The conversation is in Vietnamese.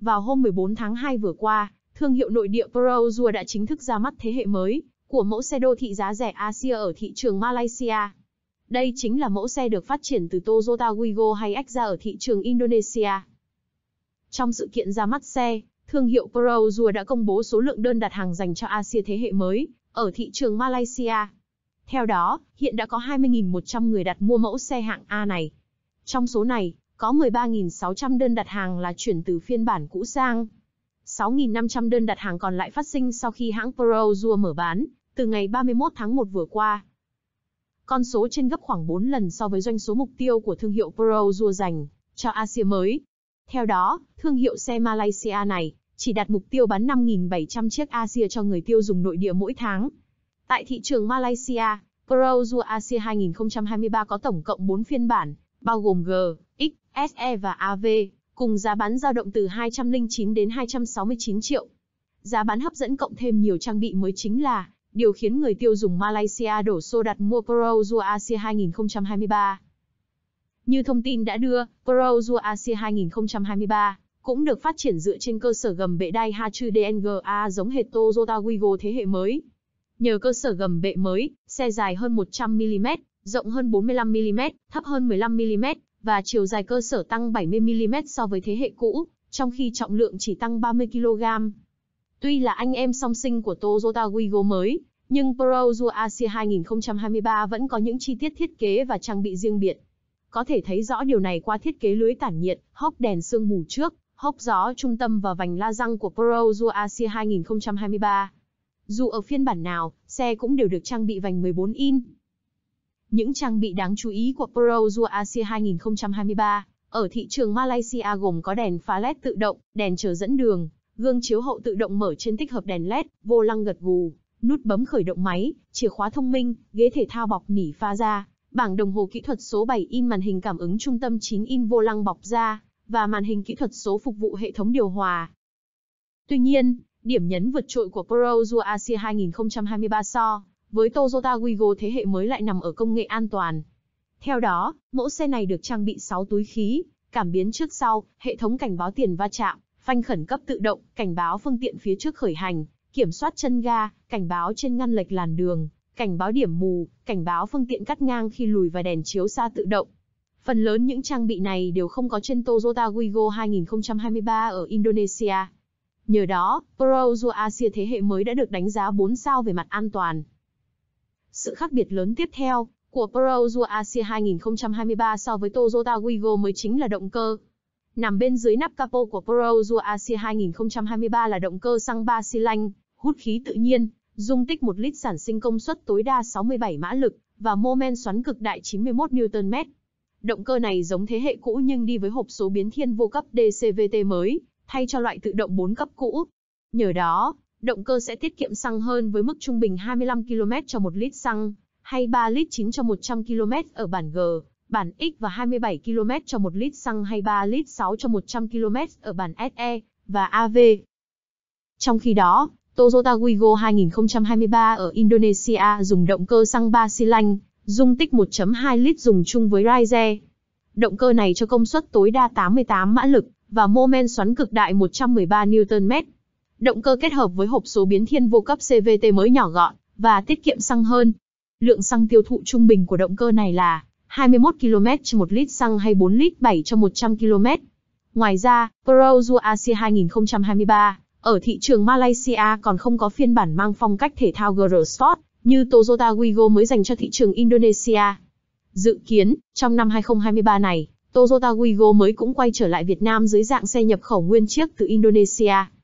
Vào hôm 14 tháng 2 vừa qua, thương hiệu nội địa Proazua đã chính thức ra mắt thế hệ mới của mẫu xe đô thị giá rẻ Asia ở thị trường Malaysia. Đây chính là mẫu xe được phát triển từ Toyota Wigo hay Exza ở thị trường Indonesia. Trong sự kiện ra mắt xe, thương hiệu Proazua đã công bố số lượng đơn đặt hàng dành cho Asia thế hệ mới ở thị trường Malaysia. Theo đó, hiện đã có 20.100 người đặt mua mẫu xe hạng A này. Trong số này, có 13.600 đơn đặt hàng là chuyển từ phiên bản cũ sang. 6.500 đơn đặt hàng còn lại phát sinh sau khi hãng ProZua mở bán, từ ngày 31 tháng 1 vừa qua. Con số trên gấp khoảng 4 lần so với doanh số mục tiêu của thương hiệu ProZua dành cho Asia mới. Theo đó, thương hiệu xe Malaysia này chỉ đặt mục tiêu bán 5.700 chiếc Asia cho người tiêu dùng nội địa mỗi tháng. Tại thị trường Malaysia, ProZua Asia 2023 có tổng cộng 4 phiên bản, bao gồm G, X, SE và AV, cùng giá bán dao động từ 209 đến 269 triệu. Giá bán hấp dẫn cộng thêm nhiều trang bị mới chính là điều khiến người tiêu dùng Malaysia đổ xô đặt mua ProZua Asia 2023. Như thông tin đã đưa, ProZua Asia 2023 cũng được phát triển dựa trên cơ sở gầm bệ đai Daihatsu DNGA giống hệt Toyota Wigo thế hệ mới. Nhờ cơ sở gầm bệ mới, xe dài hơn 100mm, rộng hơn 45mm, thấp hơn 15mm, và chiều dài cơ sở tăng 70mm so với thế hệ cũ, trong khi trọng lượng chỉ tăng 30kg. Tuy là anh em song sinh của Toyota Wigo mới, nhưng ProZua Asia 2023 vẫn có những chi tiết thiết kế và trang bị riêng biệt. Có thể thấy rõ điều này qua thiết kế lưới tản nhiệt, hốc đèn sương mù trước, hốc gió trung tâm và vành la răng của ProZua Asia 2023. Dù ở phiên bản nào, xe cũng đều được trang bị vành 14 inch. Những trang bị đáng chú ý của Pro Tour Asia 2023 ở thị trường Malaysia gồm có đèn pha LED tự động, đèn chờ dẫn đường, gương chiếu hậu tự động mở trên tích hợp đèn LED, vô lăng gật gù, nút bấm khởi động máy, chìa khóa thông minh, ghế thể thao bọc nỉ pha da, bảng đồng hồ kỹ thuật số 7 in màn hình cảm ứng trung tâm 9 in vô lăng bọc da và màn hình kỹ thuật số phục vụ hệ thống điều hòa. Tuy nhiên, điểm nhấn vượt trội của Pro Tour Asia 2023 so với Toyota Wigo thế hệ mới lại nằm ở công nghệ an toàn. Theo đó, mẫu xe này được trang bị 6 túi khí, cảm biến trước sau, hệ thống cảnh báo tiền va chạm, phanh khẩn cấp tự động, cảnh báo phương tiện phía trước khởi hành, kiểm soát chân ga, cảnh báo trên ngăn lệch làn đường, cảnh báo điểm mù, cảnh báo phương tiện cắt ngang khi lùi và đèn chiếu xa tự động. Phần lớn những trang bị này đều không có trên Toyota Wigo 2023 ở Indonesia. Nhờ đó, Projo Asia thế hệ mới đã được đánh giá 4 sao về mặt an toàn. Sự khác biệt lớn tiếp theo của Pro Tour Asia 2023 so với Toyota Wigo mới chính là động cơ. Nằm bên dưới nắp capo của Pro Tour Asia 2023 là động cơ xăng 3 xi lanh, hút khí tự nhiên, dung tích 1 lít sản sinh công suất tối đa 67 mã lực và mô men xoắn cực đại 91 Nm. Động cơ này giống thế hệ cũ nhưng đi với hộp số biến thiên vô cấp DCVT mới, thay cho loại tự động 4 cấp cũ. Nhờ đó, động cơ sẽ tiết kiệm xăng hơn với mức trung bình 25 km cho 1 lít xăng, hay 3 lít 9 cho 100 km ở bản G, bản X và 27 km cho 1 lít xăng hay 3 lít 6 cho 100 km ở bản SE và AV. Trong khi đó, Toyota Wigo 2023 ở Indonesia dùng động cơ xăng 3 xi lanh, dung tích 1.2 lít dùng chung với Raize. Động cơ này cho công suất tối đa 88 mã lực và mô men xoắn cực đại 113 Nm. Động cơ kết hợp với hộp số biến thiên vô cấp CVT mới nhỏ gọn và tiết kiệm xăng hơn. Lượng xăng tiêu thụ trung bình của động cơ này là 21 km cho 1 lít xăng hay 4 lít 7 cho 100 km. Ngoài ra, Proju Asia 2023 ở thị trường Malaysia còn không có phiên bản mang phong cách thể thao GR Sport như Toyota Wigo mới dành cho thị trường Indonesia. Dự kiến, trong năm 2023 này, Toyota Wigo mới cũng quay trở lại Việt Nam dưới dạng xe nhập khẩu nguyên chiếc từ Indonesia.